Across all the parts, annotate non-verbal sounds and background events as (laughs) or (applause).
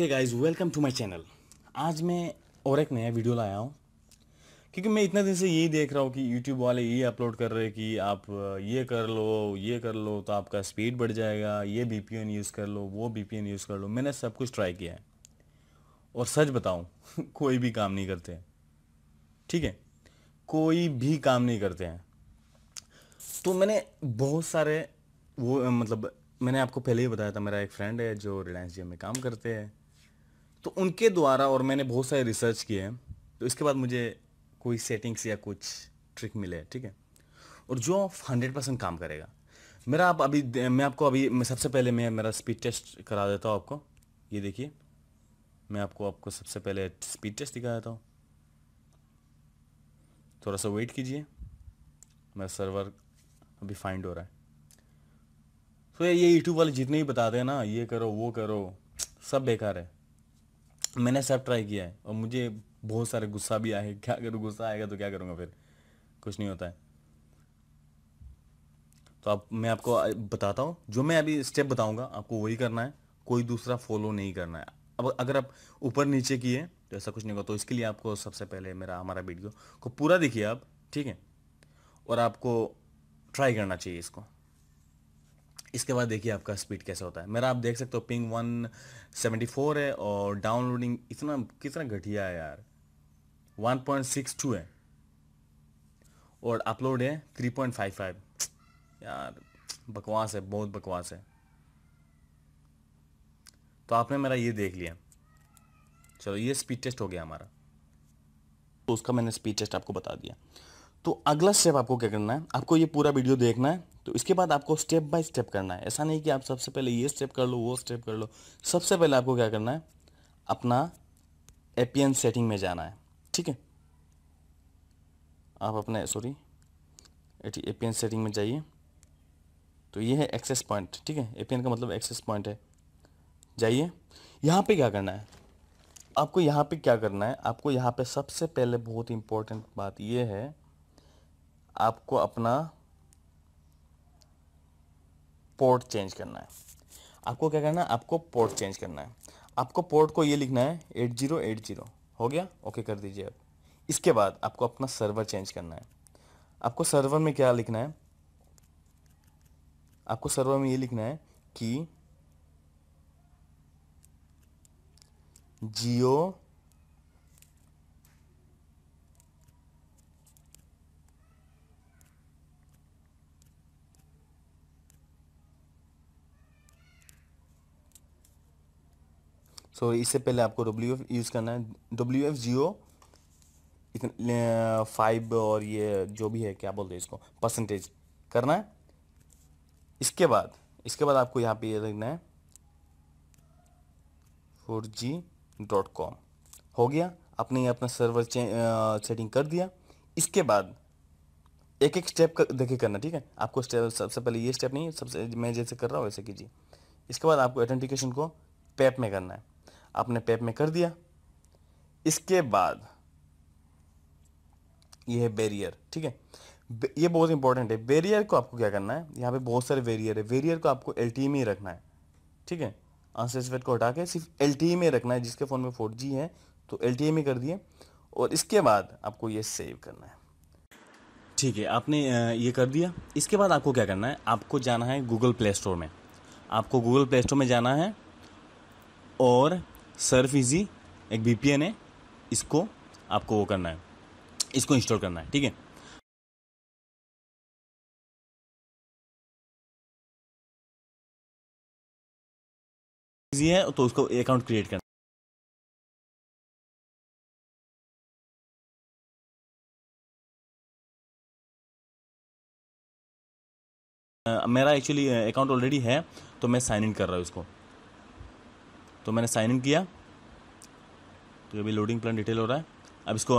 okay guys welcome to my channel आज मैं और एक नया वीडियो लाया हूँ क्योंकि मैं इतना दिन से यही देख रहा हूँ कि यूट्यूब वाले ये अपलोड कर रहे हैं कि आप ये कर लो ये कर लो तो आपका स्पीड बढ़ जाएगा ये बी यूज़ कर लो वो बी यूज़ कर लो मैंने सब कुछ ट्राई किया है और सच बताऊँ (laughs) कोई भी काम नहीं करते ठीक है कोई भी काम नहीं करते हैं तो मैंने बहुत सारे वो मतलब मैंने आपको पहले ही बताया था मेरा एक फ्रेंड है जो रिलायंस जी में काम करते हैं तो उनके द्वारा और मैंने बहुत सारे रिसर्च किए हैं तो इसके बाद मुझे कोई सेटिंग्स या कुछ ट्रिक मिले ठीक है और जो हंड्रेड परसेंट काम करेगा मेरा आप अभी मैं आपको अभी मैं सबसे पहले मैं मेरा स्पीड टेस्ट करा देता हूँ आपको ये देखिए मैं आपको आपको सबसे पहले स्पीड टेस्ट दिखा देता हूँ थोड़ा सा वेट कीजिए मेरा सर्वर अभी फाइंड हो रहा है तो ये यूट्यूब वाले जितने भी बताते हैं ना ये करो वो करो सब बेकार है मैंने सब ट्राई किया है और मुझे बहुत सारे गुस्सा भी आए क्या करूँ गुस्सा आएगा तो क्या करूँगा फिर कुछ नहीं होता है तो अब मैं आपको बताता हूँ जो मैं अभी स्टेप बताऊँगा आपको वही करना है कोई दूसरा फॉलो नहीं करना है अब अगर आप ऊपर नीचे किए तो ऐसा कुछ नहीं होगा तो इसके लिए आपको सबसे पहले मेरा हमारा वीडियो को पूरा देखिए आप ठीक है और आपको ट्राई करना चाहिए इसको इसके बाद देखिए आपका स्पीड कैसा होता है मेरा आप देख सकते हो पिंग 174 है और डाउनलोडिंग इतना कितना घटिया है यार 1.62 है और अपलोड है 3.55 यार बकवास है बहुत बकवास है तो आपने मेरा ये देख लिया चलो ये स्पीड टेस्ट हो गया हमारा तो उसका मैंने स्पीड टेस्ट आपको बता दिया तो अगला स्टेप आपको क्या करना है आपको ये पूरा वीडियो देखना है तो इसके बाद आपको स्टेप बाय स्टेप करना है ऐसा नहीं कि आप सबसे पहले ये स्टेप कर लो वो स्टेप कर लो सबसे पहले आपको क्या करना है अपना एपीएन सेटिंग में जाना है ठीक है आप अपने सॉरी एपीएन सेटिंग में जाइए तो ये है एक्सेस पॉइंट ठीक है एपीएन का मतलब एक्सेस पॉइंट है जाइए यहाँ पे क्या करना है आपको यहाँ पे क्या करना है आपको यहाँ पे सबसे पहले बहुत इंपॉर्टेंट बात ये है आपको अपना पोर्ट चेंज करना है आपको क्या करना है आपको पोर्ट चेंज करना है आपको पोर्ट को ये लिखना है एट जीरो एट जीरो हो गया ओके कर दीजिए आप इसके बाद आपको अपना सर्वर चेंज करना है आपको सर्वर में क्या लिखना है आपको सर्वर में ये लिखना है कि जियो सो so, इससे पहले आपको डब्ल्यू एफ यूज़ करना है डब्ल्यू एफ जियो फाइव और ये जो भी है क्या बोलते हैं इसको परसेंटेज करना है इसके बाद इसके बाद आपको यहाँ पे ये देखना है फोर जी डॉट कॉम हो गया आपने अपना सर्वर सेटिंग कर दिया इसके बाद एक एक स्टेप कर, देखे करना ठीक है आपको स्टेप सबसे पहले ये स्टेप नहीं सबसे मैं जैसे कर रहा हूँ वैसे कीजिए इसके बाद आपको ऑथेंटिकेशन को पैप में करना है आपने पैप में कर दिया इसके बाद ये है बैरियर ठीक है ये बहुत इंपॉर्टेंट है बैरियर को आपको क्या करना है यहाँ पे बहुत सारे वेरियर है वेरियर को आपको एल टी e में ही रखना है ठीक है आंसर को हटा के सिर्फ एल टी e में रखना है जिसके फ़ोन में फोर है तो एल टी e में कर दिए और इसके बाद आपको ये सेव करना है ठीक है आपने ये कर दिया इसके बाद आपको क्या करना है आपको जाना है गूगल प्ले स्टोर में आपको गूगल प्ले स्टोर में जाना है और सर्फ इजी एक बी है इसको आपको वो करना है इसको इंस्टॉल करना है ठीक है इजी है तो उसको अकाउंट क्रिएट करना मेरा एक्चुअली अकाउंट ऑलरेडी है तो मैं साइन इन कर रहा हूँ इसको तो मैंने साइन इन किया तो अभी लोडिंग प्लान डिटेल हो रहा है अब इसको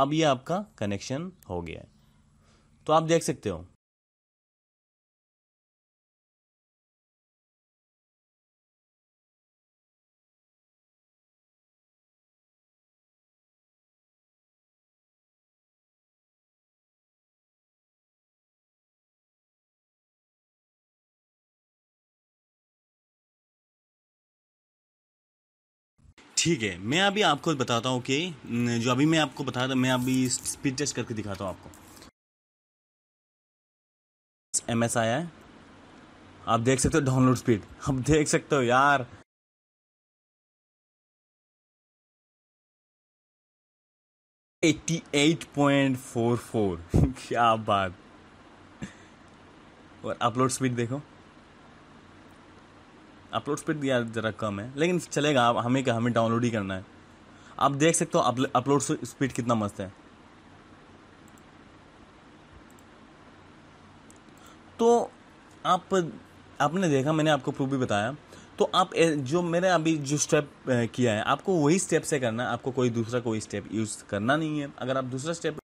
अब ये आपका कनेक्शन हो गया है तो आप देख सकते हो ठीक है मैं अभी आपको बताता हूँ कि जो अभी मैं आपको बता रहा मैं अभी स्पीड टेस्ट करके दिखाता हूँ आपको एम एस आया है आप देख सकते हो डाउनलोड स्पीड आप देख सकते हो यार eighty eight point four four क्या बात और अपलोड स्पीड देखो अपलोड स्पीड दिया ज़रा कम है लेकिन चलेगा आप हमें क्या हमें डाउनलोड ही करना है आप देख सकते हो अपलोड स्पीड कितना मस्त है तो आप आपने देखा मैंने आपको प्रूफ भी बताया तो आप जो मैंने अभी जो स्टेप किया है आपको वही स्टेप से करना है आपको कोई दूसरा कोई स्टेप यूज़ करना नहीं है अगर आप दूसरा स्टेप